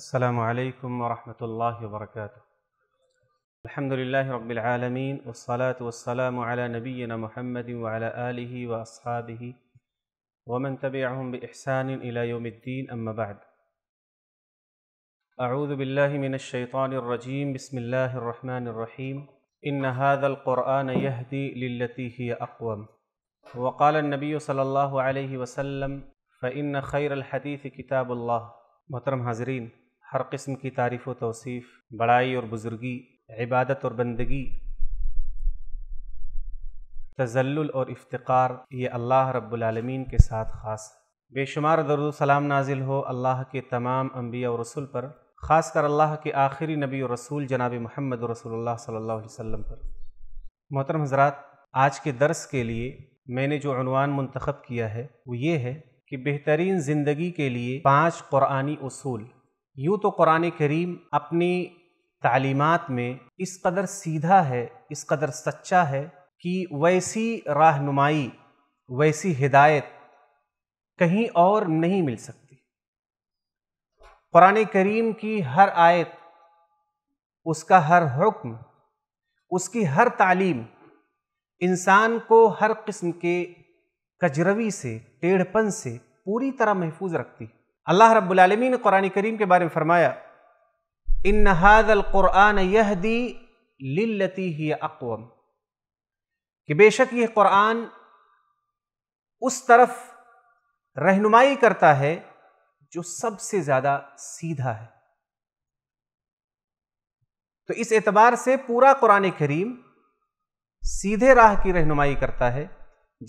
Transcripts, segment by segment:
السلام عليكم ورحمة الله وبركاته الحمد لله رب العالمين والصلاة والسلام على نبينا محمد وعلى آله وأصحابه ومن تبعهم بإحسان إلى يوم الدين أما بعد أعوذ بالله من الشيطان الرجيم بسم الله الرحمن الرحيم إن هذا القرآن يهدي للتي هي أقوم وقال النبي صلى الله عليه وسلم فإن خير الحديث كتاب الله محترم حاضرین हर किस्म की तारीफ़ व तोसीफ़ बड़ाई और बुज़ुर्गी इबादत और बंदगी तजल्ल और इफ्तार ये अल्लाह रब्बुलमीन के साथ ख़ास बेशुमार दरुसलाम नाजिल हो अल्लाह के तमाम अम्बिया और रसूल पर ख़ास कर अल्लाह के आखिरी नबी और रसूल जनाब महमद रसूल सल्लम पर मोहतरम हजरात आज के दरस के लिए मैंने जो अनवान मंतखब किया है वो ये है कि बेहतरीन ज़िंदगी के लिए पाँच क़ुरानी असूल यूँ तो कुरान करीम अपनी तालीमत में इस कदर सीधा है इस कदर सच्चा है कि वैसी रहनुमाई वैसी हिदायत कहीं और नहीं मिल सकती कुरान करीम की हर आयत उसका हर हुक्म उसकी हर तालीम इंसान को हर किस्म के कजरवी से टेढ़पन से पूरी तरह महफूज रखती है अल्लाह रब्बुलमी ने कुरान करीम के बारे में फरमाया इन हादुरआन यह दी लती ही अकवम कि बेशक यह कुरान उस तरफ रहनुमाई करता है जो सबसे ज़्यादा सीधा है तो इस एतबार से पूरा कुरान करीम सीधे राह की रहनुमाई करता है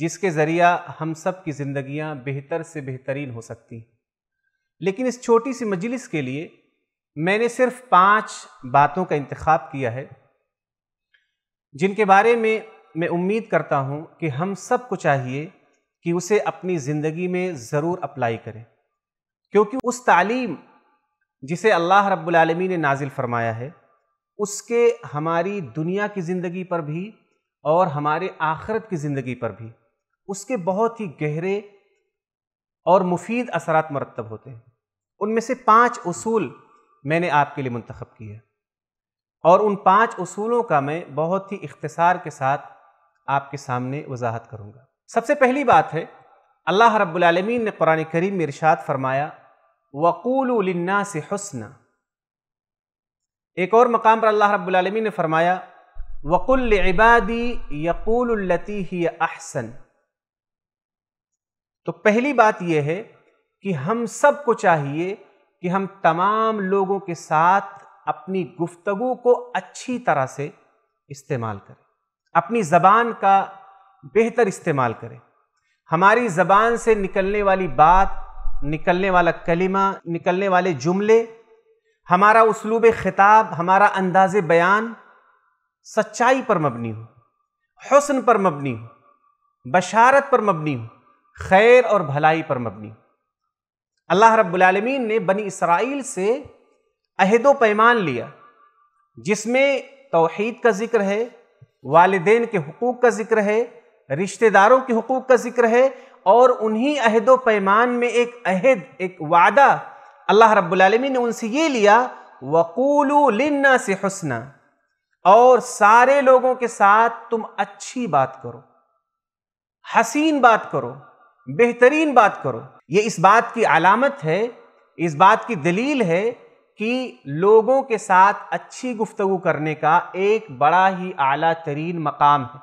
जिसके ज़रिया हम सब की जिंदगियां बेहतर से बेहतरीन हो सकती हैं लेकिन इस छोटी सी मजलिस के लिए मैंने सिर्फ पांच बातों का इंतखब किया है जिनके बारे में मैं उम्मीद करता हूं कि हम सबको चाहिए कि उसे अपनी ज़िंदगी में ज़रूर अप्लाई करें क्योंकि उस तालीम जिसे अल्लाह रब्बुलमी ने नाजिल फरमाया है उसके हमारी दुनिया की ज़िंदगी पर भी और हमारे आखरत की ज़िंदगी पर भी उसके बहुत ही गहरे और मुफीद असरात मरतब होते हैं उनमें से पांच उसूल मैंने आपके लिए मंतखब किए और उन पांच उसूलों का मैं बहुत ही इख्तसार के साथ आपके सामने वजाहत करूँगा सबसे पहली बात है अल्लाह रब्लमीन ने कुरान करीम में इरशाद फरमाया वक़ूलना से हसन एक और मकाम पर अल्लाह रब्लमीन ने फरमाया वक़ुल इबादी यक़ूलती ही अहसन तो पहली बात यह है कि हम सबको चाहिए कि हम तमाम लोगों के साथ अपनी गुफ्तगु को अच्छी तरह से इस्तेमाल करें अपनी ज़बान का बेहतर इस्तेमाल करें हमारी ज़बान से निकलने वाली बात निकलने वाला कलिमा निकलने वाले जुमले हमारा उसलूब ख़िताब हमारा अंदाज बयान सच्चाई पर मबनी हो हसन पर मबनी हो बशारत पर मबनी हो खैर और भलाई पर मबनी हो अल्लाह रब्बुलमीन ने बनी इसराइल से अहद पैमान लिया जिसमें तोहद का ज़िक्र है वालदेन के हकूक़ का ज़िक्र है रिश्तेदारों के हकूक़ का ज़िक्र है और उन्हीं अहद पैमान में एक अहद एक वादा अल्लाह रब्बुलमीन ने उनसे ये लिया वक़ूलू लिन्ना से हसना और सारे लोगों के साथ तुम अच्छी बात करो हसीन बात करो बेहतरीन बात करो ये इस बात की अलामत है इस बात की दलील है कि लोगों के साथ अच्छी गुफ्तु करने का एक बड़ा ही आला तरीन मकाम है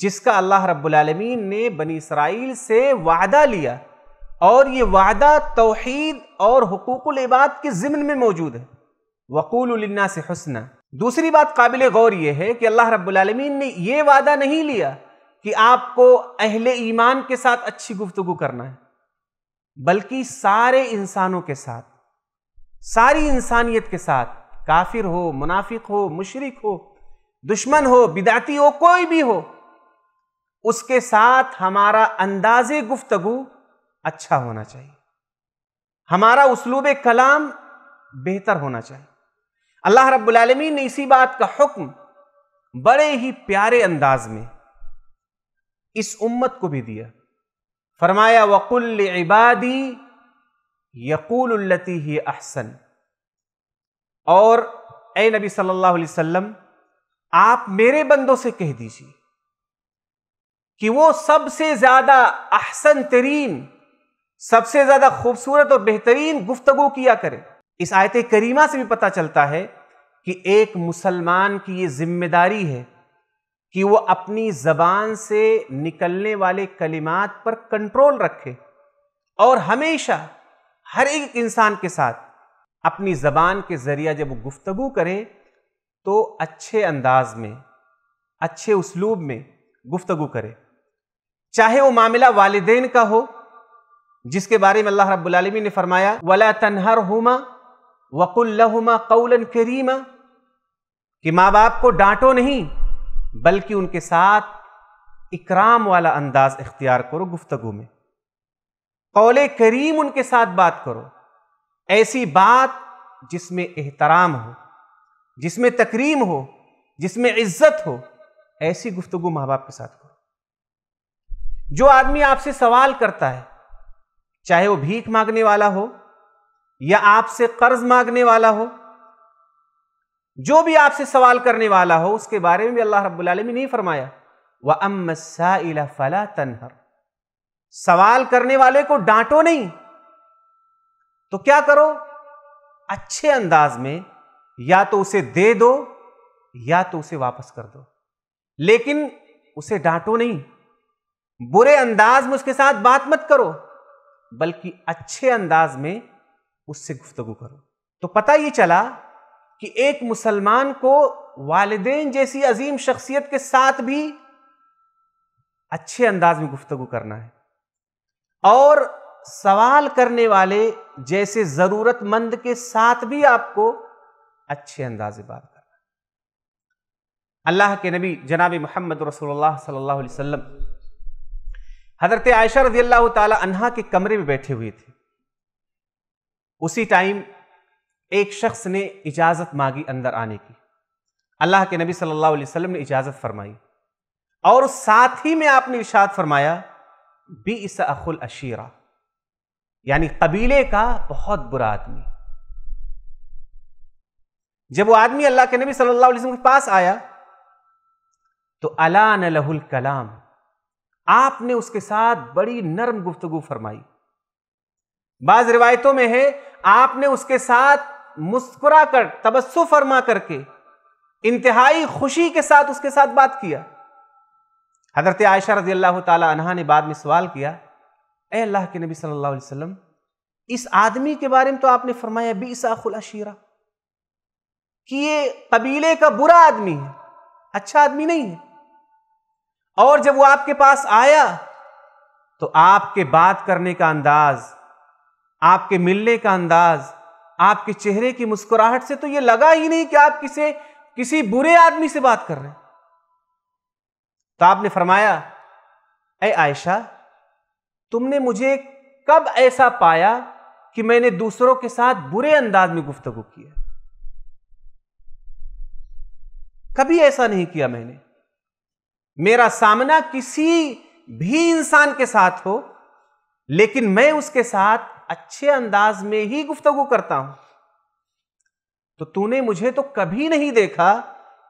जिसका अल्लाह रब्लमीन ने बनी इसराइल से वादा लिया और ये वादा तोहद और हकूक़ुल इबाद के ज़िमन में मौजूद है वक़ूलना से हसना दूसरी बात काबिल गौर यह है कि अल्लाह रब्लमीन ने यह वादा नहीं लिया कि आपको अहले ईमान के साथ अच्छी गुफ्तु करना है बल्कि सारे इंसानों के साथ सारी इंसानियत के साथ काफिर हो मुनाफिक हो मुशरक हो दुश्मन हो बिदाती हो कोई भी हो उसके साथ हमारा अंदाज गुफ्तगु अच्छा होना चाहिए हमारा उसलूब कलाम बेहतर होना चाहिए अल्लाह रब्लमी ने इसी बात का हुक्म बड़े ही प्यारे अंदाज में इस उम्मत को भी दिया फरमाया वकुल इबादी यकूलती ही अहसन और ए नबी सल्लल्लाहु अलैहि वसल्लम आप मेरे बंदों से कह दीजिए कि वो सबसे ज्यादा अहसन तरीन सबसे ज्यादा खूबसूरत और बेहतरीन गुफ्तगु किया करें इस आयत करीमा से भी पता चलता है कि एक मुसलमान की ये जिम्मेदारी है कि वो अपनी ज़बान से निकलने वाले कलिमात पर कंट्रोल रखे और हमेशा हर एक इंसान के साथ अपनी ज़बान के ज़रिए जब वो गुफ्तगु करें तो अच्छे अंदाज में अच्छे उसलूब में गुफ्तगु करें चाहे वो मामला वालदेन का हो जिसके बारे में अल्लाह रब्बुलमी ने फरमाया वला तनहर हुमा वक़ुल्लहुमा कौलन करीमा कि माँ बाप को डांटो नहीं बल्कि उनके साथ इकराम वाला अंदाज इख्तियार करो गुफ्तु में कौल करीम उनके साथ बात करो ऐसी बात जिसमें एहतराम हो जिसमें तकरीम हो जिसमें इज्जत हो ऐसी गुफ्तगु माँ बाप के साथ करो जो आदमी आपसे सवाल करता है चाहे वो भीख मांगने वाला हो या आपसे कर्ज मांगने वाला हो जो भी आपसे सवाल करने वाला हो उसके बारे में भी अल्लाह रब्बुल ने फरमाया वह अम्मसाइला फला तनहर सवाल करने वाले को डांटो नहीं तो क्या करो अच्छे अंदाज में या तो उसे दे दो या तो उसे वापस कर दो लेकिन उसे डांटो नहीं बुरे अंदाज में उसके साथ बात मत करो बल्कि अच्छे अंदाज में उससे गुफ्तगु करो तो पता ये चला कि एक मुसलमान को वालदेन जैसी अजीम शख्सियत के साथ भी अच्छे अंदाज में गुफ्तगु करना है और सवाल करने वाले जैसे ज़रूरतमंद के साथ भी आपको अच्छे अंदाज में बात करना है अल्लाह के नबी जनाब मोहम्मद रसोल्ला सल्ला हज़रत आयशा रजी अल्लाह तला के कमरे में बैठे हुए थे उसी टाइम एक शख्स ने इजाज़त मांगी अंदर आने की अल्लाह के नबी सल्लल्लाहु अलैहि वसल्लम ने इजाज़त फरमाई और साथ ही में आपने इशाद फरमाया बी इस अखुल अशीरा यानी कबीले का बहुत बुरा आदमी जब वो आदमी अल्लाह के नबी सल्लल्लाहु अलैहि वसल्लम के पास आया तो अला लहुल कलाम आपने उसके साथ बड़ी नरम गुफ्तगु फरमाई बाज रिवायतों में है आपने उसके साथ मुस्कुरा कर तबस्सु फरमा करके इंतहाई खुशी के साथ उसके साथ बात किया हजरत आयशा रजी अल्लाह तहा ने बाद में सवाल किया ए अल्लाह के नबी सल्लल्लाहु अलैहि वसल्लम इस आदमी के बारे में तो आपने फरमाया बीसा खुला कि ये कबीले का बुरा आदमी है अच्छा आदमी नहीं है और जब वो आपके पास आया तो आपके बात करने का अंदाज आपके मिलने का अंदाज आपके चेहरे की मुस्कुराहट से तो यह लगा ही नहीं कि आप किसी किसी बुरे आदमी से बात कर रहे हैं तो आपने फरमाया आयशा तुमने मुझे कब ऐसा पाया कि मैंने दूसरों के साथ बुरे अंदाज में गुफ्तगु किया कभी ऐसा नहीं किया मैंने मेरा सामना किसी भी इंसान के साथ हो लेकिन मैं उसके साथ अच्छे अंदाज में ही गुफ्तगु करता हूं तो तूने मुझे तो कभी नहीं देखा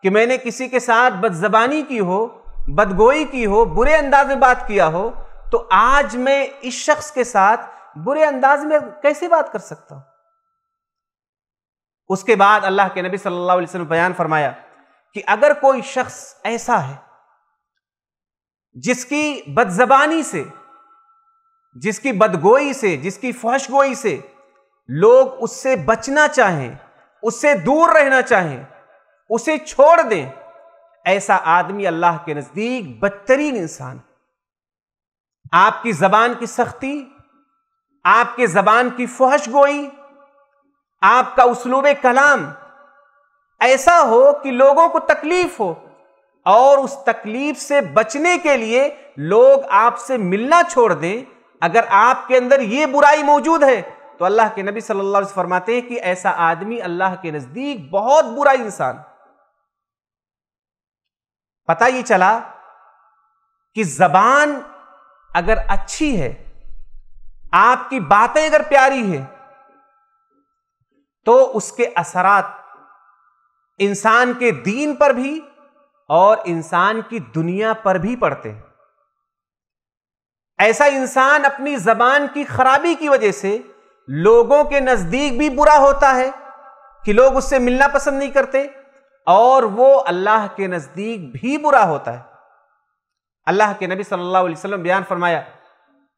कि मैंने किसी के साथ बदजबानी की हो बदगोई की हो बुरे अंदाज में बात किया हो तो आज मैं इस शख्स के साथ बुरे अंदाज में कैसे बात कर सकता हूं उसके बाद अल्लाह के नबी सल्लल्लाहु अलैहि वसल्लम बयान फरमाया कि अगर कोई शख्स ऐसा है जिसकी बदजबानी से जिसकी बदगोई से जिसकी गोई से लोग उससे बचना चाहें उससे दूर रहना चाहें उसे छोड़ दें ऐसा आदमी अल्लाह के नज़दीक बदतरीन इंसान आपकी जबान की सख्ती आपके जबान की फहश गोई आपका उसलूब कलाम ऐसा हो कि लोगों को तकलीफ हो और उस तकलीफ से बचने के लिए लोग आपसे मिलना छोड़ दें अगर आपके अंदर ये बुराई मौजूद है तो अल्लाह के नबी सल्लल्लाहु अलैहि वसल्लम फरमाते हैं कि ऐसा आदमी अल्लाह के नज़दीक बहुत बुरा इंसान पता ये चला कि जबान अगर अच्छी है आपकी बातें अगर प्यारी है तो उसके असरात इंसान के दीन पर भी और इंसान की दुनिया पर भी पड़ते हैं ऐसा इंसान अपनी जबान की खराबी की वजह से लोगों के नज़दीक भी बुरा होता है कि लोग उससे मिलना पसंद नहीं करते और वो अल्लाह के नज़दीक भी बुरा होता है अल्लाह के नबी सल्लल्लाहु अलैहि वसल्लम बयान फरमाया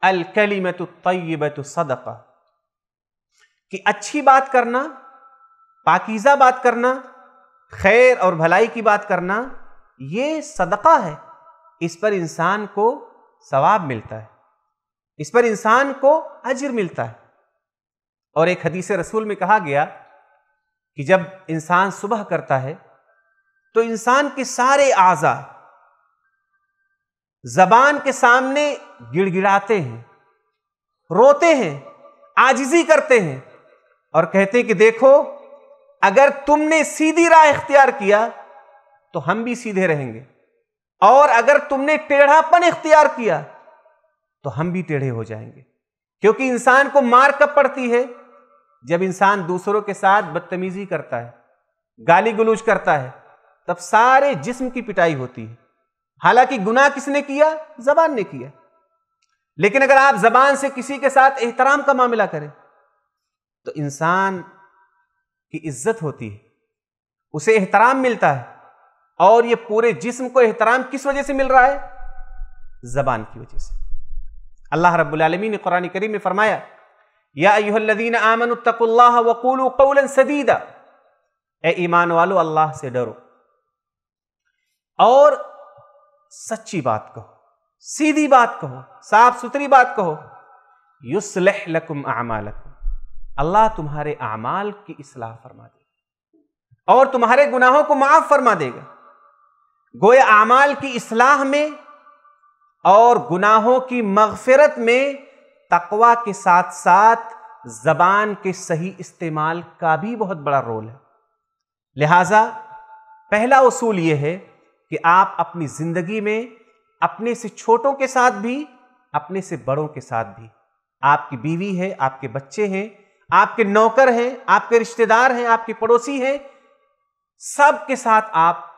अल कलीमत तयबत सदका कि अच्छी बात करना पाकिज़ा बात करना खैर और भलाई की बात करना ये सदका है इस पर इंसान को सवाब मिलता है इस पर इंसान को अजर मिलता है और एक हदीस रसूल में कहा गया कि जब इंसान सुबह करता है तो इंसान के सारे आज़ा जबान के सामने गिड़गिड़ाते हैं रोते हैं आजिजी करते हैं और कहते हैं कि देखो अगर तुमने सीधी राह इख्तियार किया तो हम भी सीधे रहेंगे और अगर तुमने टेढ़ापन इख्तियार किया तो हम भी टेढ़े हो जाएंगे क्योंकि इंसान को मार कब पड़ती है जब इंसान दूसरों के साथ बदतमीजी करता है गाली गलूज करता है तब सारे जिस्म की पिटाई होती है हालांकि गुनाह किसने किया जबान ने किया लेकिन अगर आप जबान से किसी के साथ एहतराम का मामला करें तो इंसान की इज्जत होती है उसे एहतराम मिलता है और ये पूरे जिस्म को एहतराम किस वजह से मिल रहा है जबान की वजह से अल्लाह रब्बुल रब्लमी ने कुरान करीम में फरमाया यादीन आमन वक़ूल सदीदा ए ईमान वालो अल्लाह से डरो और सच्ची बात कहो सीधी बात कहो साफ सुथरी बात कहो युसलह लकुम आमालकुम अल्लाह तुम्हारे आमाल की इसलाह फरमा देगा और तुम्हारे गुनाहों को माफ़ फरमा देगा गोया आमाल की इसलाह में और गुनाहों की मगफिरत में तकवा के साथ साथ जबान के सही इस्तेमाल का भी बहुत बड़ा रोल है लिहाजा पहला उसूल यह है कि आप अपनी ज़िंदगी में अपने से छोटों के साथ भी अपने से बड़ों के साथ भी आपकी बीवी है आपके बच्चे हैं आपके नौकर हैं आपके रिश्तेदार हैं आपके पड़ोसी हैं सब के साथ आप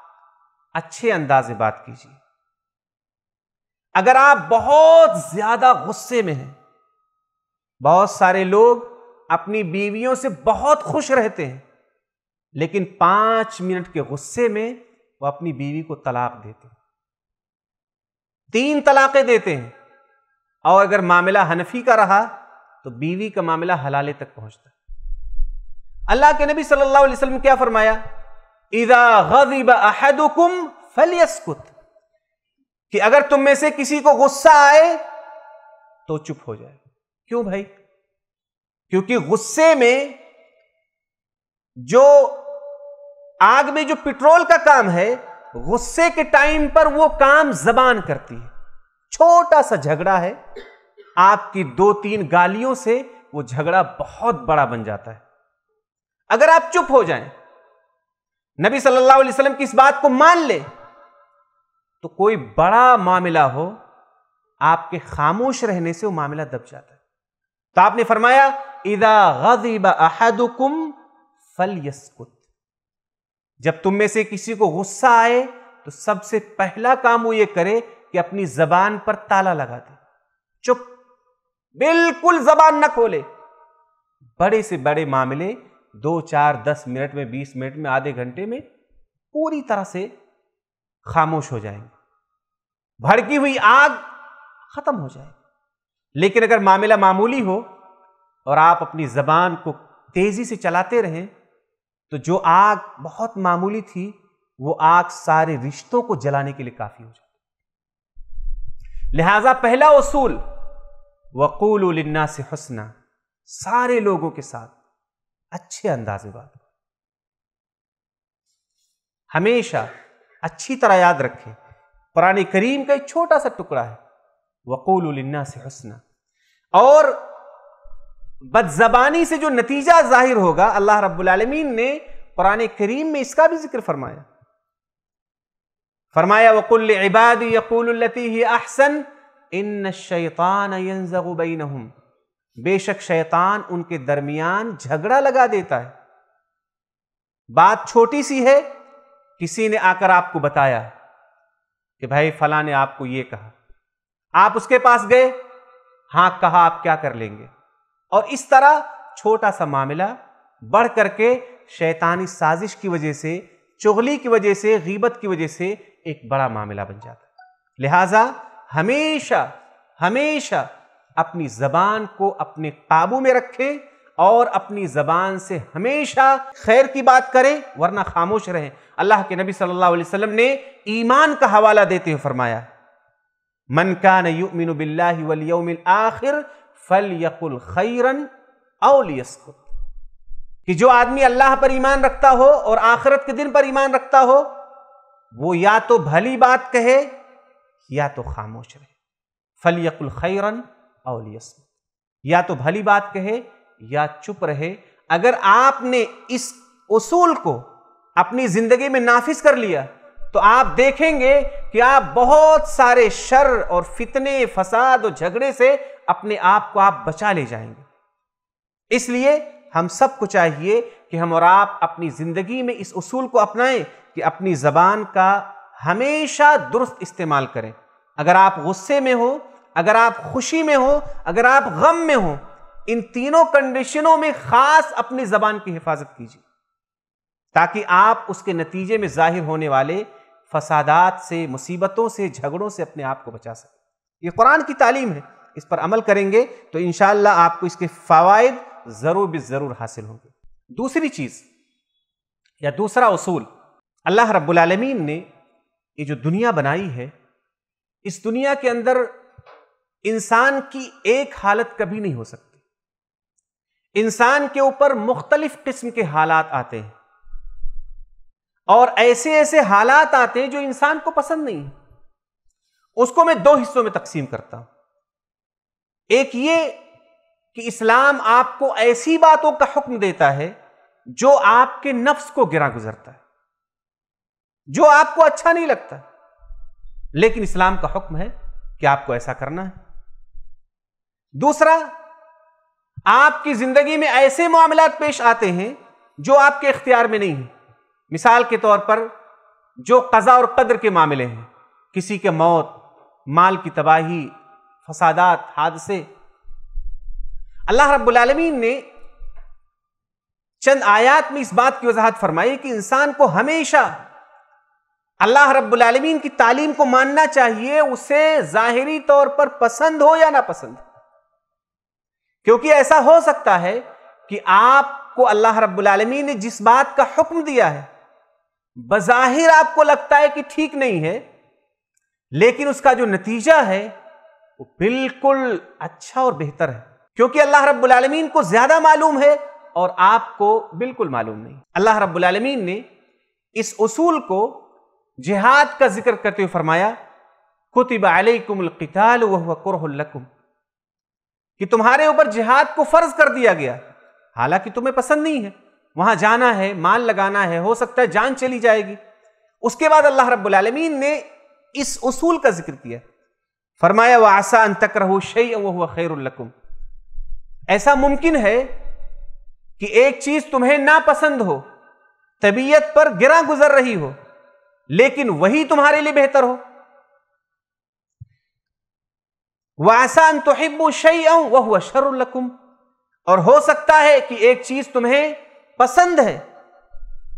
अच्छे अंदाज बात कीजिए अगर आप बहुत ज्यादा गुस्से में हैं बहुत सारे लोग अपनी बीवियों से बहुत खुश रहते हैं लेकिन पांच मिनट के गुस्से में वो अपनी बीवी को तलाक देते हैं तीन तलाक़ें देते हैं और अगर मामला हनफी का रहा तो बीवी का मामला हलाले तक पहुंचता अल्लाह के नबी सल्लल्लाहु अलैहि वसल्लम क्या फरमाया इदा गजीब अहदुकुम फलियस्कुत कि अगर तुम में से किसी को गुस्सा आए तो चुप हो जाए क्यों भाई क्योंकि गुस्से में जो आग में जो पेट्रोल का काम है गुस्से के टाइम पर वो काम जबान करती है छोटा सा झगड़ा है आपकी दो तीन गालियों से वो झगड़ा बहुत बड़ा बन जाता है अगर आप चुप हो जाएं, नबी सल्लल्लाहु अलैहि वसल्लम की इस बात को मान ले तो कोई बड़ा मामला हो आपके खामोश रहने से वो मामला दब जाता है तो आपने फरमाया इदा गजीब अहदुकुम फल जब तुम में से किसी को गुस्सा आए तो सबसे पहला काम वो ये करे कि अपनी जबान पर ताला लगा दे चुप बिल्कुल जबान न खोले बड़े से बड़े मामले दो चार दस मिनट में बीस मिनट में आधे घंटे में पूरी तरह से खामोश हो जाएंगे भड़की हुई आग खत्म हो जाएगी लेकिन अगर मामला मामूली हो और आप अपनी जबान को तेजी से चलाते रहें तो जो आग बहुत मामूली थी वो आग सारे रिश्तों को जलाने के लिए काफी हो जाती लिहाजा पहला उसूल वकूल से हसना सारे लोगों के साथ अच्छे अंदाजे बात हमेशा अच्छी तरह याद रखें कुरान करीम का एक छोटा सा टुकड़ा है वक़ूलन्ना से हसना और बदजबानी से जो नतीजा जाहिर होगा अल्लाह रबालमीन ने कुरान करीम में इसका भी जिक्र फरमाया फरमाया वकुल इबाद यकुलती अहसन इन शैतान बेशक शैतान उनके दरमियान झगड़ा लगा देता है बात छोटी सी है किसी ने आकर आपको बताया कि भाई फला ने आपको ये कहा आप उसके पास गए हाँ कहा आप क्या कर लेंगे और इस तरह छोटा सा मामला बढ़ करके शैतानी साजिश की वजह से चुगली की वजह से गीबत की वजह से एक बड़ा मामला बन जाता लिहाजा हमेशा हमेशा अपनी जबान को अपने काबू में रखें और अपनी ज़बान से हमेशा खैर की बात करें वरना खामोश रहें अल्लाह के नबी सल्लल्लाहु अलैहि वसल्लम ने ईमान का हवाला देते हुए फरमाया मन का नमिन बिल्लाउमिल आखिर फल यकुल खैरन अलियसकुत कि जो आदमी अल्लाह पर ईमान रखता हो और आखिरत के दिन पर ईमान रखता हो वो या तो भली बात कहे या तो खामोश रहे फल यकुल खैरन अलियसकुत या तो भली बात कहे या चुप रहे अगर आपने इस उसूल को अपनी जिंदगी में नाफिज कर लिया तो आप देखेंगे कि आप बहुत सारे शर और फितने फसाद और झगड़े से अपने आप को आप बचा ले जाएंगे इसलिए हम सबको चाहिए कि हम और आप अपनी ज़िंदगी में इस उसूल को अपनाएं कि अपनी ज़बान का हमेशा दुरुस्त इस्तेमाल करें अगर आप गुस्से में हो अगर आप खुशी में हो अगर आप गम में हो इन तीनों कंडीशनों में खास अपनी जबान की हिफाजत कीजिए ताकि आप उसके नतीजे में जाहिर होने वाले फसादात से मुसीबतों से झगड़ों से अपने आप को बचा सकें ये कुरान की तालीम है इस पर अमल करेंगे तो इन आपको इसके फ़वाद ज़रूर भी ज़रूर हासिल होंगे दूसरी चीज़ या दूसरा उसूल अल्लाह रब्बुलमीन ने ये जो दुनिया बनाई है इस दुनिया के अंदर इंसान की एक हालत कभी नहीं हो सकती इंसान के ऊपर मुख्तलिफ किस्म के हालात आते हैं और ऐसे ऐसे हालात आते हैं जो इंसान को पसंद नहीं उसको मैं दो हिस्सों में तकसीम करता हूं एक ये कि इस्लाम आपको ऐसी बातों का हुक्म देता है जो आपके नफ्स को गिरा गुजरता है जो आपको अच्छा नहीं लगता लेकिन इस्लाम का हुक्म है कि आपको ऐसा करना है दूसरा आपकी जिंदगी में ऐसे मामला पेश आते हैं जो आपके इख्तियार में नहीं है मिसाल के तौर पर जो कज़ा और कदर के मामले हैं किसी के मौत माल की तबाही फसादात हादसे अल्लाह रब्बुलमीन ने चंद आयात में इस बात की वजाहत फरमाई कि इंसान को हमेशा अल्लाह रब्बुलमीन की तालीम को मानना चाहिए उसे ज़ाहरी तौर पर पसंद हो या नापसंद क्योंकि ऐसा हो सकता है कि आपको अल्लाह रब्बुलमी ने जिस बात का हुक्म दिया है बज़ाहिर आपको लगता है कि ठीक नहीं है लेकिन उसका जो नतीजा है वो बिल्कुल अच्छा और बेहतर है क्योंकि अल्लाह रब्बुलमीन को ज़्यादा मालूम है और आपको बिल्कुल मालूम नहीं अल्लाह रब्बुलमीन ने इस उसूल को जिहाद का जिक्र करते हुए फरमाया कुतिब अलकुमल वह करहलकुम कि तुम्हारे ऊपर जिहाद को फर्ज कर दिया गया हालांकि तुम्हें पसंद नहीं है वहां जाना है माल लगाना है हो सकता है जान चली जाएगी उसके बाद अल्लाह रब्बुल आलमीन ने इस उसूल का जिक्र किया फरमाया वह आसा अन तक रहो शई वह खैरकुम ऐसा मुमकिन है कि एक चीज तुम्हें नापसंद हो तबीयत पर गिरा गुजर रही हो लेकिन वही तुम्हारे लिए बेहतर हो वासान तो हिब्बू शई वह हुआ शरुलकुम और हो सकता है कि एक चीज तुम्हें पसंद है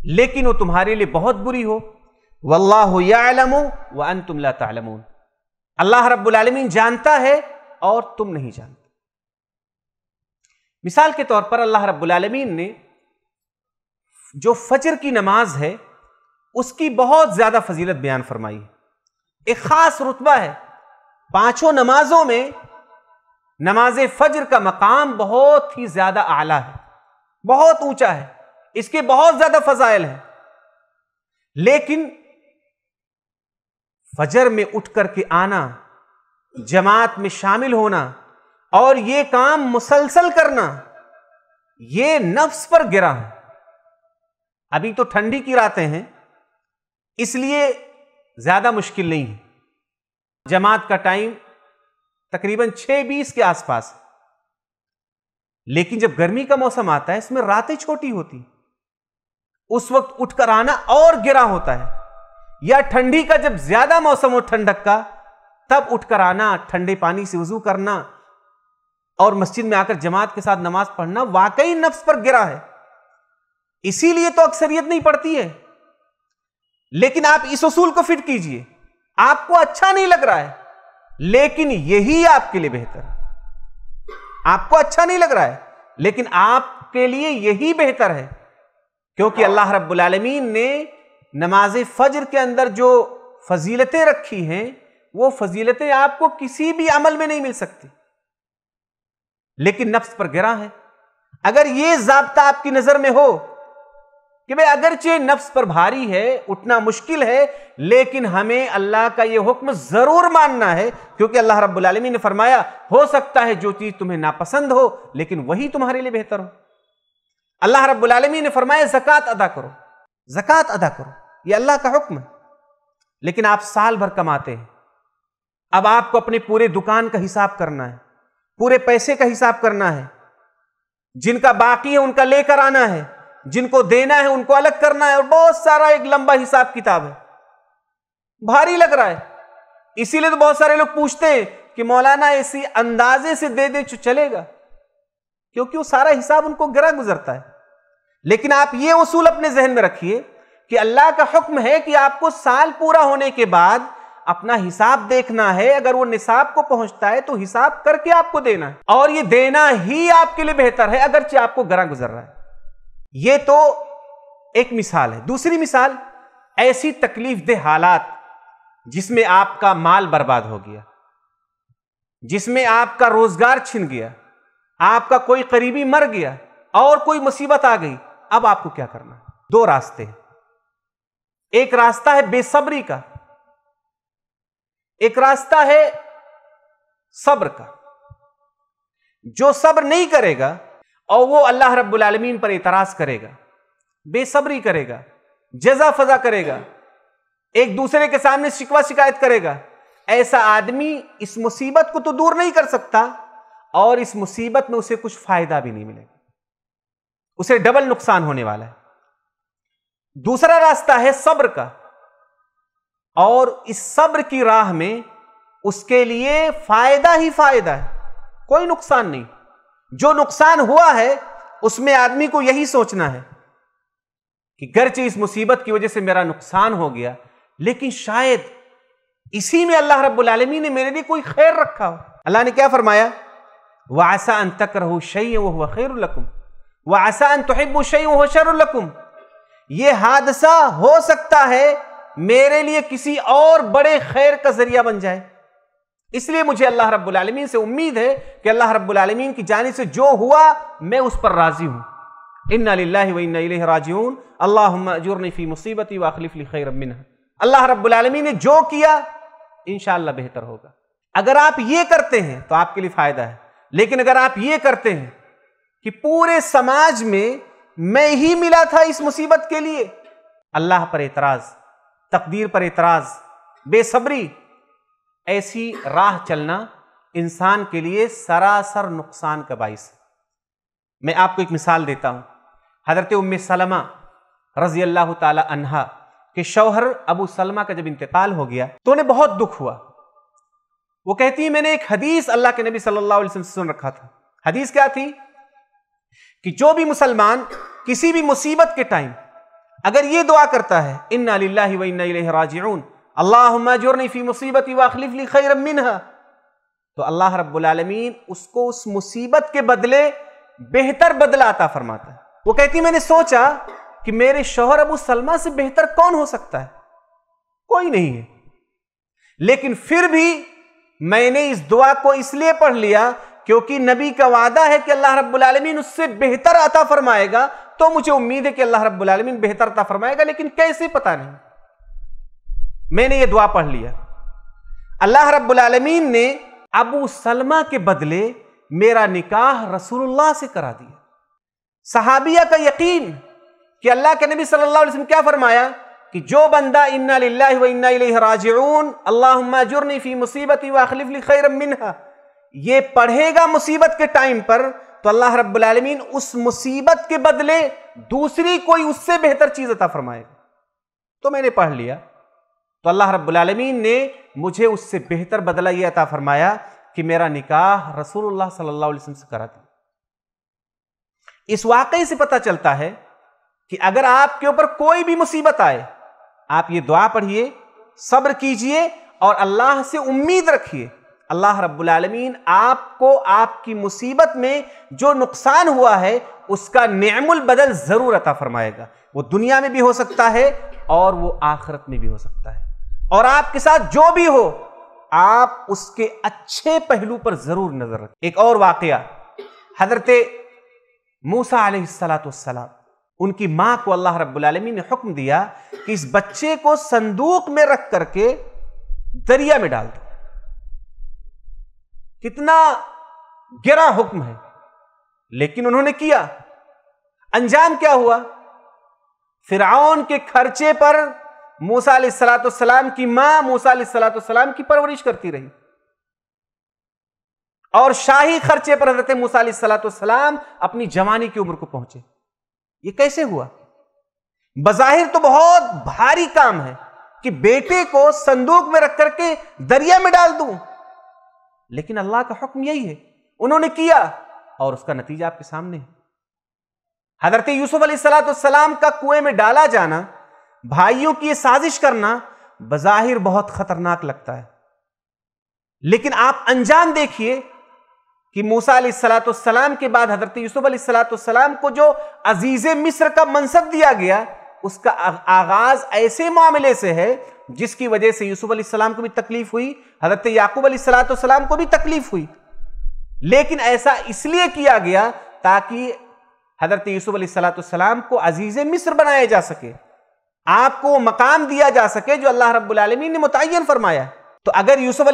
लेकिन वो तुम्हारे लिए बहुत बुरी हो वल्लाम व अन तुमला तलमून अल्लाह रबालमीन जानता है और तुम नहीं जानते मिसाल के तौर पर अल्लाह रब्बुलमीन ने जो फजर की नमाज है उसकी बहुत ज़्यादा फजीलत बयान फरमाई है एक ख़ास रुतबा है पांचों नमाजों में नमाज फज्र का मकाम बहुत ही ज्यादा आला है बहुत ऊंचा है इसके बहुत ज्यादा फजाइल है लेकिन फजर में उठ करके आना जमात में शामिल होना और ये काम मुसलसल करना ये नफ्स पर गिरा है अभी तो ठंडी की रातें हैं इसलिए ज्यादा मुश्किल नहीं है जमात का टाइम तकरीबन छह बीस के आसपास लेकिन जब गर्मी का मौसम आता है इसमें रातें छोटी होती उस वक्त उठकर आना और गिरा होता है या ठंडी का जब ज्यादा मौसम हो ठंडक का तब उठकर आना ठंडे पानी से वजू करना और मस्जिद में आकर जमात के साथ नमाज पढ़ना वाकई नफ्स पर गिरा है इसीलिए तो अक्सरियत नहीं पड़ती है लेकिन आप इस उसूल को फिट कीजिए आपको अच्छा नहीं लग रहा है लेकिन यही आपके लिए बेहतर है आपको अच्छा नहीं लग रहा है लेकिन आपके लिए यही बेहतर है क्योंकि अल्लाह रब्बुल रबालमीन ने नमाज फजर के अंदर जो फजीलतें रखी हैं वो फजीलतें आपको किसी भी अमल में नहीं मिल सकती लेकिन नफ्स पर गिरा है अगर ये जबता आपकी नज़र में हो कि भाई अगरचे नफ्स पर भारी है उठना मुश्किल है लेकिन हमें अल्लाह का यह हुक्म ज़रूर मानना है क्योंकि अल्लाह रब्बुल आलमीन ने फरमाया हो सकता है जो चीज़ तुम्हें नापसंद हो लेकिन वही तुम्हारे लिए बेहतर हो अल्लाह रब्बुल आलमीन ने फरमाया ज़क़़त अदा करो जक़ात अदा करो ये अल्लाह का हुक्म है लेकिन आप साल भर कमाते हैं अब आपको अपने पूरे दुकान का हिसाब करना है पूरे पैसे का हिसाब करना है जिनका बाकी है उनका लेकर आना है जिनको देना है उनको अलग करना है और बहुत सारा एक लंबा हिसाब किताब है भारी लग रहा है इसीलिए तो बहुत सारे लोग पूछते हैं कि मौलाना इसी अंदाजे से दे दे चलेगा क्योंकि वो सारा हिसाब उनको गिरा गुजरता है लेकिन आप ये उसूल अपने जहन में रखिए कि अल्लाह का हुक्म है कि आपको साल पूरा होने के बाद अपना हिसाब देखना है अगर वो निसाब को पहुंचता है तो हिसाब करके आपको देना है और ये देना ही आपके लिए बेहतर है अगरचे आपको गरा गुजर रहा है ये तो एक मिसाल है दूसरी मिसाल ऐसी तकलीफ दे हालात जिसमें आपका माल बर्बाद हो गया जिसमें आपका रोजगार छिन गया आपका कोई करीबी मर गया और कोई मुसीबत आ गई अब आपको क्या करना है दो रास्ते हैं एक रास्ता है बेसब्री का एक रास्ता है सब्र का जो सब्र नहीं करेगा और वो अल्लाह रब्बुलमीन पर इतराज़ करेगा बेसब्री करेगा जजा फजा करेगा एक दूसरे के सामने शिकवा शिकायत करेगा ऐसा आदमी इस मुसीबत को तो दूर नहीं कर सकता और इस मुसीबत में उसे कुछ फायदा भी नहीं मिलेगा उसे डबल नुकसान होने वाला है दूसरा रास्ता है सब्र का और इस सब्र की राह में उसके लिए फायदा ही फायदा है कोई नुकसान नहीं जो नुकसान हुआ है उसमें आदमी को यही सोचना है कि गर्चे इस मुसीबत की वजह से मेरा नुकसान हो गया लेकिन शायद इसी में अल्लाह रब्बुल आलमीन ने मेरे लिए कोई खैर रखा हो अल्लाह ने क्या फरमाया ऐसा अन तक रहो शई वह खैर ऐसा अन तोहब शई वह शरकुम यह हादसा हो सकता है मेरे लिए किसी और बड़े खैर का जरिया बन जाए इसलिए मुझे अल्लाह रब्बुल रबालमीन से उम्मीद है कि अल्लाह रब्बुल रबालमीन की जानी से जो हुआ मैं उस पर राजी हूँ इन्ना राजीन अल्लाह जुर्नफ़ी मुसीबती वाखलिफ़ली अल्लाह रब्बुल ने जो किया इन बेहतर होगा अगर आप ये करते हैं तो आपके लिए फ़ायदा है लेकिन अगर आप ये करते हैं कि पूरे समाज में मैं ही मिला था इस मुसीबत के लिए अल्लाह पर एतराज़ तकदीर पर एतराज़ बेसब्री ऐसी राह चलना इंसान के लिए सरासर नुकसान का बायस है मैं आपको एक मिसाल देता हूँ हज़रत उम सलमा रज़ी अल्लाह तहा के शौहर अबू सलमा का जब इंतकाल हो गया तो उन्हें बहुत दुख हुआ वो कहती है मैंने एक हदीस अल्लाह के नबी सल्लल्लाहु अलैहि वसल्लम से सुन रखा था हदीस क्या थी कि जो भी मुसलमान किसी भी मुसीबत के टाइम अगर ये दुआ करता है इन्ना अल्लाह व इन राजून अल्लाह जोरनफ़ी मुसीबत वाखलिफली खैर मिनहा तो अल्लाह रब्बुलमीन उसको उस मुसीबत के बदले बेहतर बदला आता फरमाता है वो कहती मैंने सोचा कि मेरे शोहर अबू सलमा से बेहतर कौन हो सकता है कोई नहीं है लेकिन फिर भी मैंने इस दुआ को इसलिए पढ़ लिया क्योंकि नबी का वादा है कि अल्लाह रब्बुलमीन उससे बेहतर आता फरमाएगा तो मुझे उम्मीद है कि अल्लाह रब्बुलमीन बेहतर आता फरमाएगा लेकिन कैसे पता नहीं मैंने ये दुआ पढ़ लिया अल्लाह रबालमीन ने अबू सलमा के बदले मेरा निकाह रसूलुल्लाह से करा दिया सहाबिया का यकीन कि अल्लाह के नबी सल्लल्लाहु अलैहि वसल्लम क्या फरमाया कि जो बंदा इन्ना लिल्लाहि व इन्ना इलैहि राजिऊन अल्लाहुम्मा जुर्नी फी मुसीबती व अखलिफ ली मिनहा ये पढ़ेगा मुसीबत के टाइम पर तो अल्लाह रब्बुल आलमीन उस मुसीबत के बदले दूसरी कोई उससे बेहतर चीज अता फरमाएगा तो मैंने पढ़ लिया तो अल्लाह रब्बुलमीन ने मुझे उससे बेहतर बदला यह अता फरमाया कि मेरा निकाह रसूल सल्लल्लाहु से करा दिया इस वाकई से पता चलता है कि अगर आपके ऊपर कोई भी मुसीबत आए आप ये दुआ पढ़िए सब्र कीजिए और अल्लाह से उम्मीद रखिए अल्लाह रबालमीन आपको आपकी मुसीबत में जो नुकसान हुआ है उसका नेमुल बदल ज़रूर अता फरमाएगा वो दुनिया में भी हो सकता है और वो आखिरत में भी हो सकता है और आपके साथ जो भी हो आप उसके अच्छे पहलू पर जरूर नजर रखें एक और वाकया हजरत मूसा सलाम उनकी मां को अल्लाह रब्बुलमी ने हुक्म दिया कि इस बच्चे को संदूक में रख करके दरिया में डाल दो कितना गहरा हुक्म है लेकिन उन्होंने किया अंजाम क्या हुआ फिराउन के खर्चे पर मूसा सलातम की मां मूसा सलातम की परवरिश करती रही और शाही खर्चे पर हजरत मूसा सलातम अपनी जवानी की उम्र को पहुंचे ये कैसे हुआ बजाहिर तो बहुत भारी काम है कि बेटे को संदूक में रख करके दरिया में डाल दूं लेकिन अल्लाह का हुक्म यही है उन्होंने किया और उसका नतीजा आपके सामने है हजरत यूसुफ सलाम का कुएं में डाला जाना भाइयों की साजिश करना बज़ाहिर बहुत खतरनाक लगता है लेकिन आप अंजाम देखिए कि मूसा सलातम के बाद हजरत यूसुफ सलातम को जो अजीज मिस्र का मनसब दिया गया उसका आगाज ऐसे मामले से है जिसकी वजह से यूसुफ सलाम को भी तकलीफ हुई हजरत याकूब सलाम को भी तकलीफ हुई लेकिन ऐसा इसलिए किया गया ताकि हजरत यूसुफ सलाम को अजीज मिस्र बनाया जा सके आपको वो मकाम दिया जा सके जो अल्लाह रब्बुलमीन ने मुतन फरमाया तो अगर यूसुफ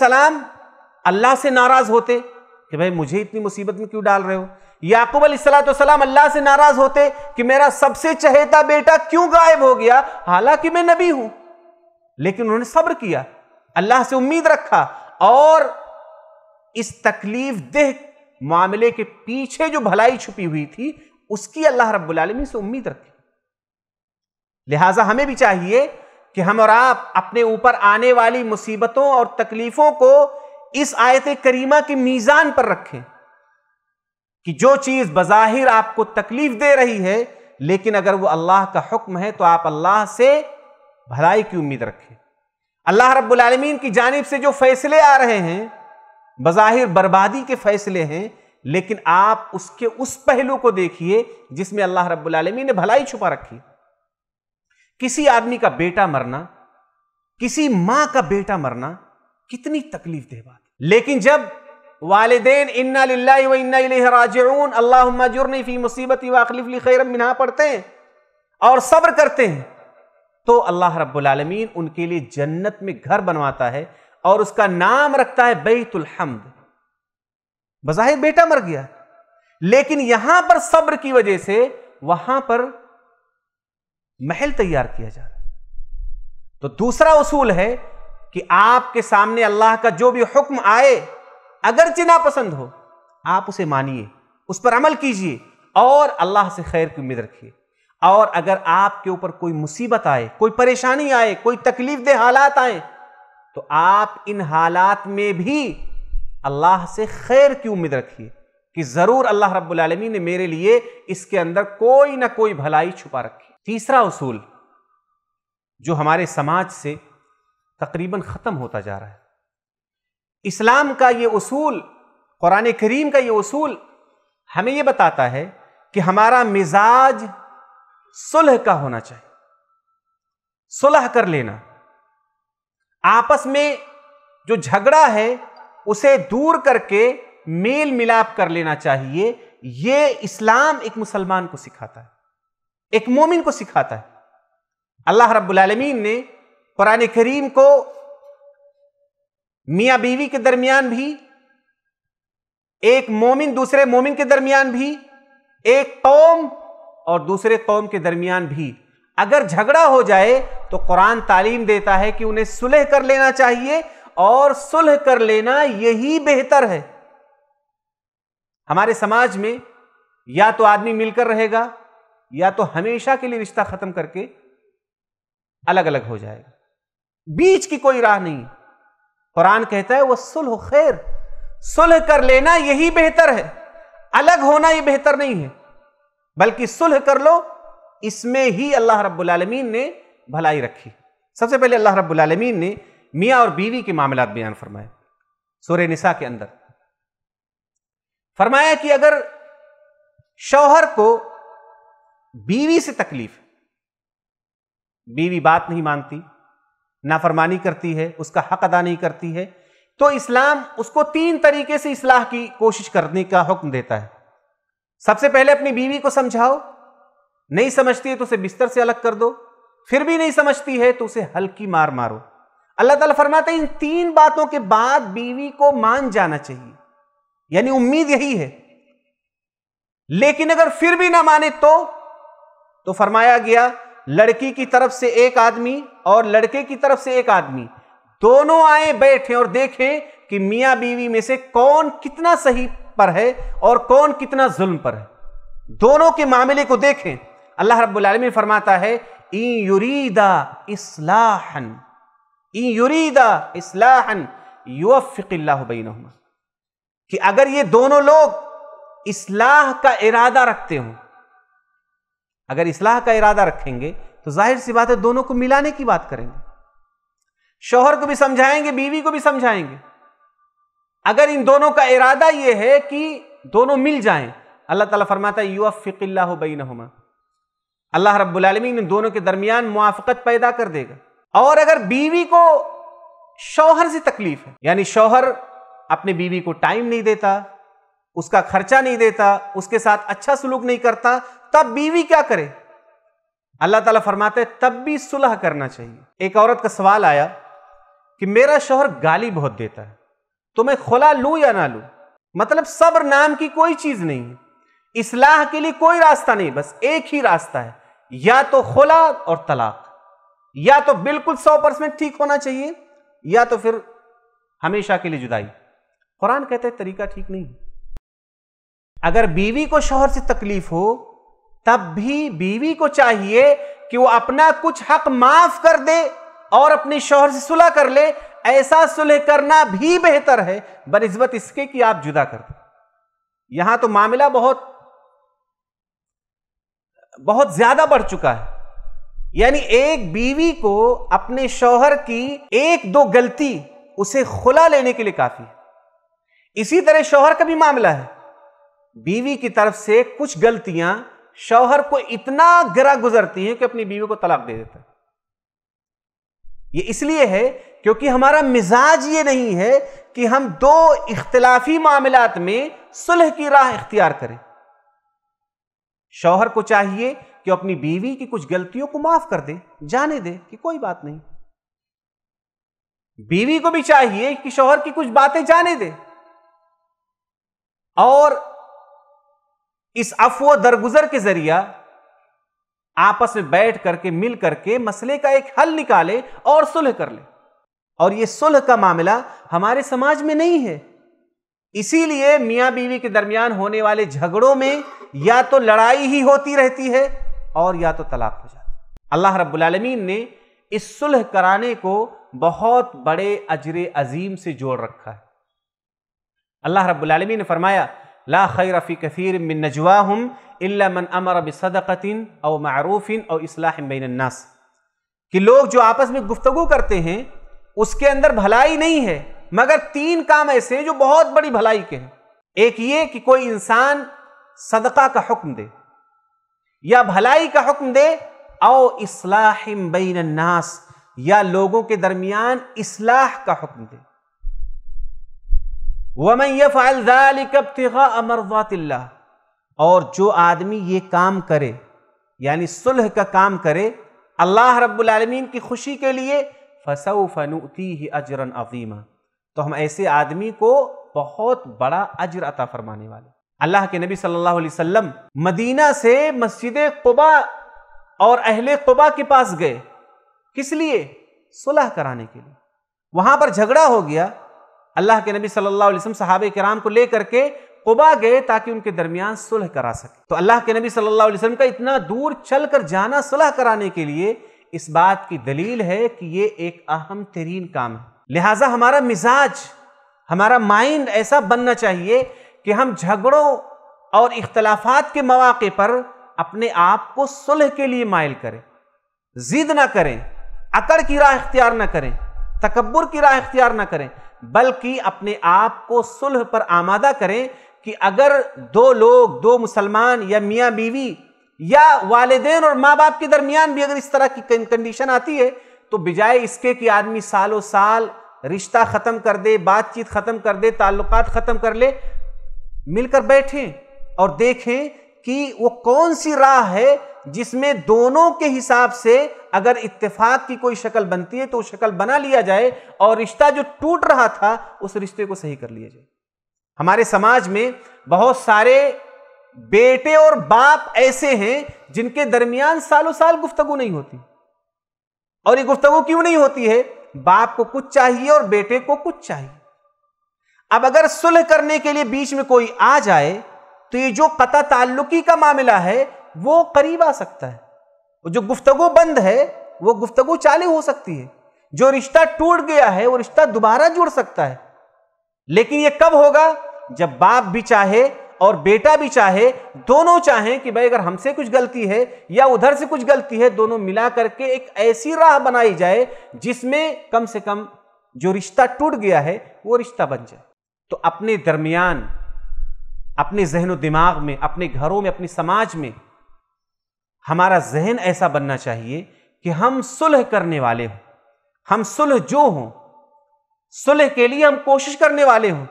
सलाम अल्लाह से नाराज़ होते कि भाई मुझे इतनी मुसीबत में क्यों डाल रहे हो याकूब सलाम अल्लाह से नाराज़ होते कि मेरा सबसे चहेता बेटा क्यों गायब हो गया हालांकि मैं नबी हूं लेकिन उन्होंने सब्र किया अल्लाह से उम्मीद रखा और इस तकलीफ देह मामले के पीछे जो भलाई छुपी हुई थी उसकी अल्लाह रब्बुल रब्बुलमी से उम्मीद रखी लिहाजा हमें भी चाहिए कि हम और आप अपने ऊपर आने वाली मुसीबतों और तकलीफों को इस आयत करीमा के मीज़ान पर रखें कि जो चीज़ बज़ाहिर आपको तकलीफ दे रही है लेकिन अगर वो अल्लाह का हुक्म है तो आप अल्लाह से भलाई की उम्मीद रखें अल्लाह रब्लमीन की जानब से जो फैसले आ रहे हैं बज़ाहिर बर्बादी के फैसले हैं लेकिन आप उसके उस पहलू को देखिए जिसमें अल्लाह रब्लमी ने भलाई छुपा रखी किसी आदमी का बेटा मरना किसी मां का बेटा मरना कितनी तकलीफ दे बात लेकिन जब वालदेन इन्ना व इन्ना फी मुसीबत वाखलिफली खैर मिनहा पढ़ते हैं और सब्र करते हैं तो अल्लाह रब्बुलमीन उनके लिए जन्नत में घर बनवाता है और उसका नाम रखता है बैतुल बज़ाहिर बेटा मर गया लेकिन यहां पर सब्र की वजह से वहां पर महल तैयार किया जा रहा है तो दूसरा उसूल है कि आपके सामने अल्लाह का जो भी हुक्म आए चिना पसंद हो आप उसे मानिए उस पर अमल कीजिए और अल्लाह से खैर की उम्मीद रखिए और अगर आपके ऊपर कोई मुसीबत आए कोई परेशानी आए कोई तकलीफ दे हालात आए तो आप इन हालात में भी अल्लाह से खैर की उम्मीद रखिए कि ज़रूर अल्लाह रब्बुल रबालमी ने मेरे लिए इसके अंदर कोई ना कोई भलाई छुपा रखी तीसरा उसूल जो हमारे समाज से तकरीबन ख़त्म होता जा रहा है इस्लाम का ये उसूल कुरान करीम का ये उसूल हमें ये बताता है कि हमारा मिजाज सुलह का होना चाहिए सुलह कर लेना आपस में जो झगड़ा है उसे दूर करके मेल मिलाप कर लेना चाहिए ये इस्लाम एक मुसलमान को सिखाता है एक मोमिन को सिखाता है अल्लाह रब्बुलमीन ने कुरान करीम को मियाँ बीवी के दरमियान भी एक मोमिन दूसरे मोमिन के दरमियान भी एक कौम और दूसरे कौम के दरमियान भी अगर झगड़ा हो जाए तो कुरान तालीम देता है कि उन्हें सुलह कर लेना चाहिए और सुलह कर लेना यही बेहतर है हमारे समाज में या तो आदमी मिलकर रहेगा या तो हमेशा के लिए रिश्ता खत्म करके अलग अलग हो जाएगा बीच की कोई राह नहीं कुरान कहता है वह सुलह खैर सुलह कर लेना यही बेहतर है अलग होना यह बेहतर नहीं है बल्कि सुलह कर लो इसमें ही अल्लाह रब्बुल आलमीन ने भलाई रखी सबसे पहले अल्लाह रब्बुल आलमीन ने मियाँ और बीवी के मामला बयान फरमाए सूर्य निसा के अंदर फरमाया कि अगर शौहर को बीवी से तकलीफ है बीवी बात नहीं मानती नाफरमानी करती है उसका हक अदा नहीं करती है तो इस्लाम उसको तीन तरीके से इसलाह की कोशिश करने का हुक्म देता है सबसे पहले अपनी बीवी को समझाओ नहीं समझती है तो उसे बिस्तर से अलग कर दो फिर भी नहीं समझती है तो उसे हल्की मार मारो अल्लाह ताला फरमाते हैं इन तीन बातों के बाद बीवी को मान जाना चाहिए यानी उम्मीद यही है लेकिन अगर फिर भी ना माने तो तो फरमाया गया लड़की की तरफ से एक आदमी और लड़के की तरफ से एक आदमी दोनों आए बैठे और देखें कि मियाँ बीवी में से कौन कितना सही पर है और कौन कितना जुल्म पर है दोनों के मामले को देखें अल्लाह रब्बुल फरमाता है ई युरीदा इस्लाहन ई युरीदा इस्लाहन युवफ़िल्लाबीन कि अगर ये दोनों लोग इसलाह का इरादा रखते हों अगर इसलाह का इरादा रखेंगे तो जाहिर सी बात है दोनों को मिलाने की बात करेंगे शोहर को भी समझाएंगे बीवी को भी समझाएंगे अगर इन दोनों का इरादा यह है कि दोनों मिल जाएं अल्लाह ताला फरमाता है हो बई बैनहुमा अल्लाह रब्बुलमीन इन दोनों के दरमियान मुआफ़त पैदा कर देगा और अगर बीवी को शौहर से तकलीफ है यानी शौहर अपने बीवी को टाइम नहीं देता उसका खर्चा नहीं देता उसके साथ अच्छा सलूक नहीं करता तब बीवी क्या करे अल्लाह ताला फरमाते तब भी सुलह करना चाहिए एक औरत का सवाल आया कि मेरा शोहर गाली बहुत देता है तो मैं खुला लू या ना लू मतलब सब्र नाम की कोई चीज नहीं है इसलाह के लिए कोई रास्ता नहीं बस एक ही रास्ता है या तो खुला और तलाक या तो बिल्कुल सौ परसेंट ठीक होना चाहिए या तो फिर हमेशा के लिए जुदाई कुरान कहते हैं तरीका ठीक नहीं है अगर बीवी को शोहर से तकलीफ हो तब भी बीवी को चाहिए कि वो अपना कुछ हक माफ कर दे और अपने शोहर से सुलह कर ले ऐसा सुलह करना भी बेहतर है बनस्बत इसके कि आप जुदा कर दो यहां तो मामला बहुत बहुत ज्यादा बढ़ चुका है यानी एक बीवी को अपने शोहर की एक दो गलती उसे खुला लेने के लिए काफी है इसी तरह शोहर का भी मामला है बीवी की तरफ से कुछ गलतियां शौहर को इतना गिरा गुजरती हैं कि अपनी बीवी को तलाक दे देता है ये इसलिए है क्योंकि हमारा मिजाज ये नहीं है कि हम दो इख्तलाफी मामलात में सुलह की राह इख्तियार करें शौहर को चाहिए कि अपनी बीवी की कुछ गलतियों को माफ कर दे जाने दे कि कोई बात नहीं बीवी को भी चाहिए कि शौहर की कुछ बातें जाने दे और इस अफवो दरगुजर के जरिया आपस में बैठ करके मिल करके मसले का एक हल निकाले और सुलह कर ले और ये सुलह का मामला हमारे समाज में नहीं है इसीलिए मियाँ बीवी के दरमियान होने वाले झगड़ों में या तो लड़ाई ही होती रहती है और या तो तलाक हो जाती है अल्लाह रब्बुल ने इस सुलह कराने को बहुत बड़े अजरे अजीम से जोड़ रखा है अल्लाह रब्बुल ने फरमाया ला खैर फ़ी कफ़ीर मिन नजवा हम मन अमर बसदक़िन और मरूफ़िन और असलाह बैनन्नास कि लोग जो आपस में गुफ्तगु करते हैं उसके अंदर भलाई नहीं है मगर तीन काम ऐसे हैं जो बहुत बड़ी भलाई के हैं एक ये कि कोई इंसान सदका का हुक्म दे या भलाई का हुक्म दे और बैन बैनन्नास या लोगों के दरमियान इसलाह का हुक्म दे वमन ये फ़ायलदालिकब्तिगा अमरवातिल्ला और जो आदमी ये काम करे यानी सुलह का काम करे अल्लाह रब्बुल रबालमीन की खुशी के लिए फसऊ फनूती ही अजरन अजीमा तो हम ऐसे आदमी को बहुत बड़ा अजर अता फरमाने वाले अल्लाह के नबी सल्लल्लाहु अलैहि वसल्लम मदीना से मस्जिद कुबा और अहले कुबा के पास गए किस लिए सुलह कराने के लिए वहां पर झगड़ा हो गया अल्लाह के नबी सल्लल्लाहु अलैहि वसल्लम सहाबे कराम को लेकर के कुबा गए ताकि उनके दरमियान सुलह करा सके तो अल्लाह के नबी सल्लल्लाहु अलैहि वसल्लम का इतना दूर चल कर जाना सुलह कराने के लिए इस बात की दलील है कि ये एक अहम तरीन काम है लिहाजा हमारा मिजाज हमारा माइंड ऐसा बनना चाहिए कि हम झगड़ों और इख्तलाफात के मौाक़े पर अपने आप को सुलह के लिए मायल करें जिद ना करें अकड़ की राह इख्तियार ना करें तकबर की राह इख्तियार ना करें बल्कि अपने आप को सुलह पर आमादा करें कि अगर दो लोग दो मुसलमान या मियाँ बीवी या वालदेन और माँ बाप के दरमियान भी अगर इस तरह की कंडीशन आती है तो बजाय इसके कि आदमी सालों साल रिश्ता ख़त्म कर दे बातचीत ख़त्म कर दे ताल्लुक ख़त्म कर ले मिलकर बैठें और देखें कि वो कौन सी राह है जिसमें दोनों के हिसाब से अगर इत्तेफाक की कोई शक्ल बनती है तो शक्ल बना लिया जाए और रिश्ता जो टूट रहा था उस रिश्ते को सही कर लिया जाए हमारे समाज में बहुत सारे बेटे और बाप ऐसे हैं जिनके दरमियान सालों साल गुफ्तगु नहीं होती और ये गुफ्तगु क्यों नहीं होती है बाप को कुछ चाहिए और बेटे को कुछ चाहिए अब अगर सुलह करने के लिए बीच में कोई आ जाए तो ये जो कता ताल्लुकी का मामला है वो करीब आ सकता है जो गुफ्तगु बंद है वो गुफ्तगु चालू हो सकती है जो रिश्ता टूट गया है वो रिश्ता दोबारा जुड़ सकता है लेकिन ये कब होगा जब बाप भी चाहे और बेटा भी चाहे दोनों चाहें कि भाई अगर हमसे कुछ गलती है या उधर से कुछ गलती है दोनों मिला करके एक ऐसी राह बनाई जाए जिसमें कम से कम जो रिश्ता टूट गया है वो रिश्ता बन जाए तो अपने दरमियान अपने जहन दिमाग में अपने घरों में अपने समाज में हमारा जहन ऐसा बनना चाहिए कि हम सुलह करने वाले हों हम सुलह जो हों सुलह के लिए हम कोशिश करने वाले हों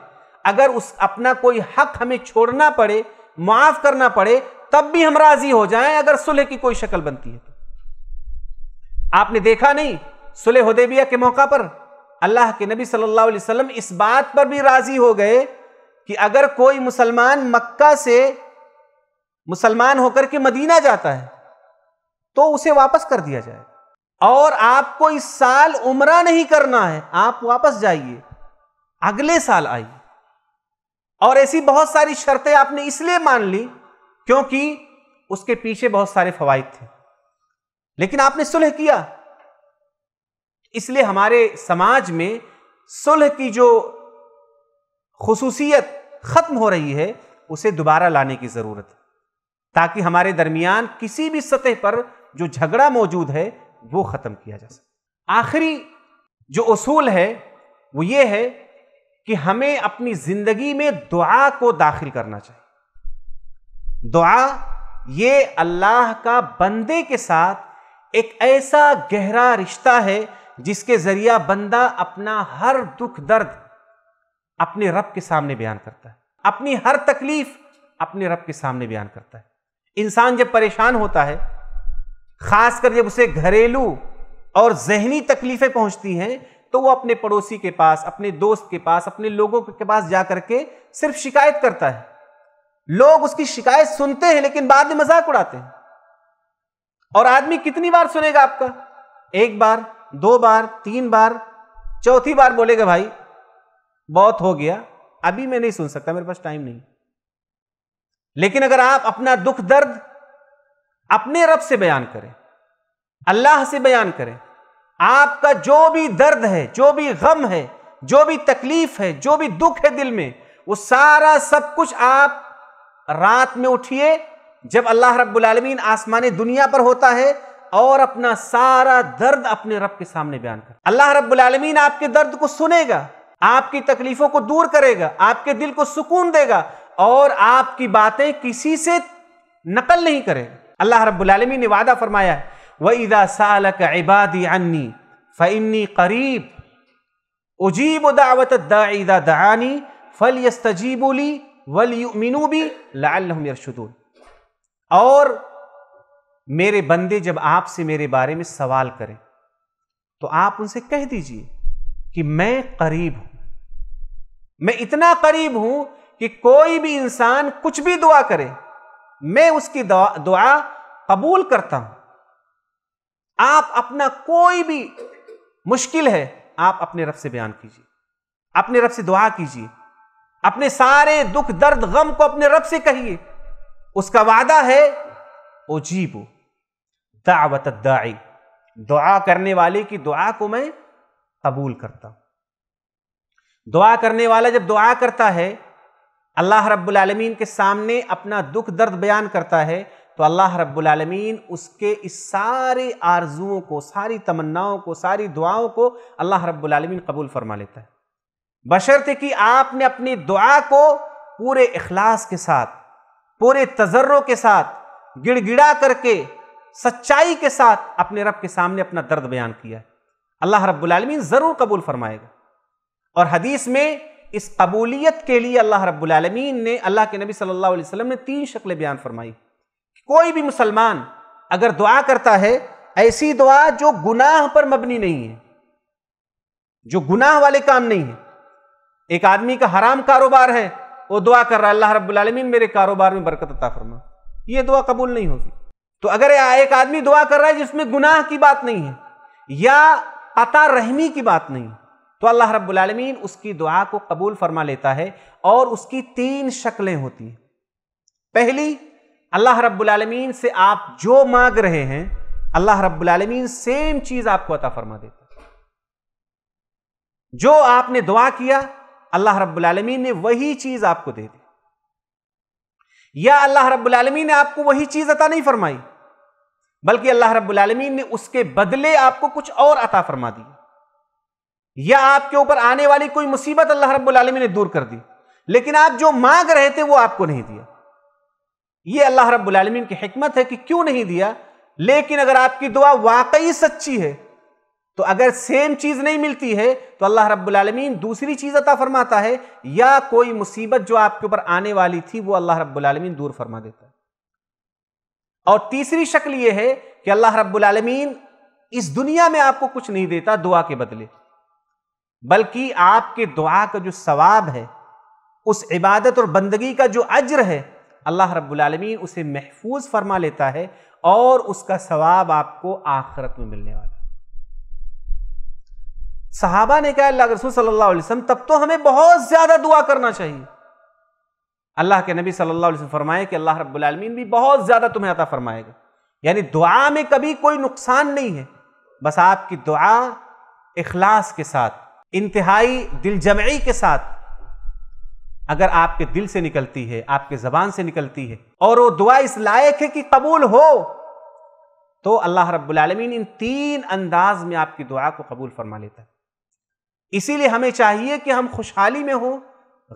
अगर उस अपना कोई हक हमें छोड़ना पड़े माफ करना पड़े तब भी हम राजी हो जाएं अगर सुलह की कोई शक्ल बनती है तो आपने देखा नहीं सुलह हुदेबिया के मौका पर अल्लाह के नबी सल्लल्लाहु अलैहि वसल्लम इस बात पर भी राजी हो गए कि अगर कोई मुसलमान मक्का से मुसलमान होकर के मदीना जाता है तो उसे वापस कर दिया जाए और आपको इस साल उमरा नहीं करना है आप वापस जाइए अगले साल आइए और ऐसी बहुत सारी शर्तें आपने इसलिए मान ली क्योंकि उसके पीछे बहुत सारे फवाइद थे लेकिन आपने सुलह किया इसलिए हमारे समाज में सुलह की जो खसूसियत ख़त्म हो रही है उसे दोबारा लाने की ज़रूरत है ताकि हमारे दरमियान किसी भी सतह पर जो झगड़ा मौजूद है वो ख़त्म किया जा सके आखिरी जो असूल है वो ये है कि हमें अपनी ज़िंदगी में दुआ को दाखिल करना चाहिए दुआ ये अल्लाह का बंदे के साथ एक ऐसा गहरा रिश्ता है जिसके ज़रिया बंदा अपना हर दुख दर्द अपने रब के सामने बयान करता है अपनी हर तकलीफ़ अपने रब के सामने बयान करता है इंसान जब परेशान होता है खासकर जब उसे घरेलू और जहनी तकलीफें पहुंचती हैं तो वो अपने पड़ोसी के पास अपने दोस्त के पास अपने लोगों के पास जा करके सिर्फ शिकायत करता है लोग उसकी शिकायत सुनते हैं लेकिन बाद में मजाक उड़ाते हैं और आदमी कितनी बार सुनेगा आपका एक बार दो बार तीन बार चौथी बार बोलेगा भाई बहुत हो गया अभी मैं नहीं सुन सकता मेरे पास टाइम नहीं लेकिन अगर आप अपना दुख दर्द अपने रब से बयान करें अल्लाह से बयान करें आपका जो भी दर्द है जो भी गम है जो भी तकलीफ है जो भी दुख है दिल में वो सारा सब कुछ आप रात में उठिए जब अल्लाह रब्बुलमीन आसमानी दुनिया पर होता है और अपना सारा दर्द अपने रब के सामने बयान कर अल्लाह रब्बुलमीन आपके दर्द को सुनेगा आपकी तकलीफों को दूर करेगा आपके दिल को सुकून देगा और आपकी बातें किसी से नकल नहीं करेगा अल्लाह रबालमी ने वादा फरमाया है व इदा साल इबादी अन्नी फ़नी करीब उजीब दावत दाईदा दानी फल यस्तजीबोली वलमिनूबी लाल और मेरे बंदे जब आपसे मेरे बारे में सवाल करें तो आप उनसे कह दीजिए कि मैं करीब हूं मैं इतना करीब हूं कि कोई भी इंसान कुछ भी दुआ करे मैं उसकी दुआ कबूल करता हूं आप अपना कोई भी मुश्किल है आप अपने रब से बयान कीजिए अपने रब से दुआ कीजिए अपने सारे दुख दर्द गम को अपने रब से कहिए उसका वादा है ओजीबो दावत दाई दुआ करने वाले की दुआ को मैं कबूल करता हूं दुआ करने वाला जब दुआ करता है अल्लाह रब्लमीन के सामने अपना दुख दर्द बयान करता है तो अल्लाह रब्लमीन उसके इस सारे आरजुओं को सारी तमन्नाओं को सारी दुआओं को अल्लाह रब्लमीन कबूल फरमा लेता है थे कि आपने अपनी दुआ को पूरे अखलास के साथ पूरे तजर्रों के साथ गिड़गिड़ा करके सच्चाई के साथ अपने रब के सामने अपना दर्द बयान किया है अल्लाह रब्लमीन ज़रूर कबूल फरमाएगा और हदीस में इस कबूलियत के लिए अल्लाह रब्बुलमीन ने अल्लाह के नबी सल्लल्लाहु अलैहि वसल्लम ने तीन शक्लें बयान फरमाई कोई भी मुसलमान अगर दुआ करता है ऐसी दुआ जो गुनाह पर मबनी नहीं है जो गुनाह वाले काम नहीं है एक आदमी का हराम कारोबार है वो दुआ कर रहा है अल्लाह रब्बुलमीन मेरे कारोबार में बरकत अता फरमा ये दुआ कबूल नहीं होगी तो अगर एक आदमी दुआ कर रहा है जिसमें गुनाह की बात नहीं है या अता रहमी की बात नहीं है तो अल्लाह रब्बुलमीन उसकी दुआ को कबूल फरमा लेता है और उसकी तीन शक्लें होती हैं पहली अल्लाह रब्बुलमीन से आप जो मांग रहे हैं अल्लाह रब्बुलमीन सेम चीज़ आपको अता फरमा देता है जो आपने दुआ किया अल्लाह रब्बुलमीन ने वही चीज़ आपको दे दी या अल्लाह रब्बुलमीन ने आपको वही चीज़ अता नहीं फरमाई बल्कि अल्लाह रब्बुलमीन ने उसके बदले आपको कुछ और अता फरमा दिया या आपके ऊपर आने वाली कोई मुसीबत अल्लाह रब्बुल ने दूर कर दी लेकिन आप जो मांग रहे थे वो आपको नहीं दिया ये अल्लाह रब्बुल की हिकमत है कि क्यों नहीं दिया लेकिन अगर आपकी दुआ वाकई सच्ची है तो अगर सेम चीज नहीं मिलती है तो अल्लाह रब्बुल आलमीन दूसरी चीज अता फरमाता है या कोई मुसीबत जो आपके ऊपर आने वाली थी वो अल्लाह रब्बुल आलमीन दूर फरमा देता है और तीसरी शक्ल ये है कि अल्लाह रब्बुल आलमीन इस दुनिया में आपको कुछ नहीं देता दुआ के बदले बल्कि आपके दुआ का जो सवाब है उस इबादत और बंदगी का जो अज्र है अल्लाह रब्बुलमी उसे महफूज फरमा लेता है और उसका सवाब आपको आखरत में मिलने वाला सहाबा ने कहा अल्लाह रसूल सल्लल्लाहु अलैहि वसल्लम तब तो हमें बहुत ज़्यादा दुआ करना चाहिए अल्लाह के नबी सल्लल्लाहु अलैहि वसल्लम फरमाए कि अल्लाह रब्बुलमीन भी बहुत ज़्यादा तुम्हें अता फरमाएगा यानी दुआ में कभी कोई नुकसान नहीं है बस आपकी दुआ इखलास के साथ इंतहाई दिलजमई के साथ अगर आपके दिल से निकलती है आपके जबान से निकलती है और वो दुआ इस लायक है कि कबूल हो तो अल्लाह रब्बुलमीन इन तीन अंदाज में आपकी दुआ को कबूल फरमा लेता है इसीलिए हमें चाहिए कि हम खुशहाली में हों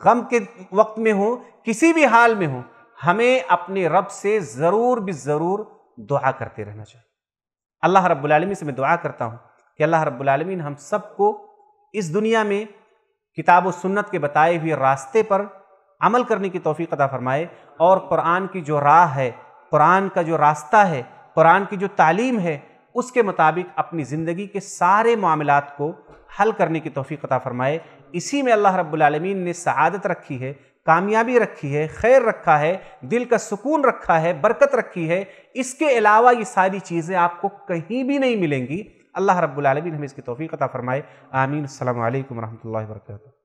गम के वक्त में हों किसी भी हाल में हों हमें अपने रब से ज़रूर भी ज़रूर दुआ करते रहना चाहिए अल्लाह रब्बुलमीन से मैं दुआ करता हूँ कि अल्लाह रब्बुलमीन हम सबको इस दुनिया में किताब व सुन्नत के बताए हुए रास्ते पर अमल करने की तोफ़ी अदा फरमाए और कुरान की जो राह है कुरान का जो रास्ता है कुरान की जो तालीम है उसके मुताबिक अपनी ज़िंदगी के सारे मामलात को हल करने की तोफ़ी अता फ़रमाए इसी में अल्लाह रब्लमीन ने सआदत रखी है कामयाबी रखी है खैर रखा है दिल का सुकून रखा है बरकत रखी है इसके अलावा ये सारी चीज़ें आपको कहीं भी नहीं मिलेंगी अल्लाह रब्बुल आलमीन हमें इसकी तोफ़ी अता फ़रमाए आमीन अल्लाम वरहमल वर्का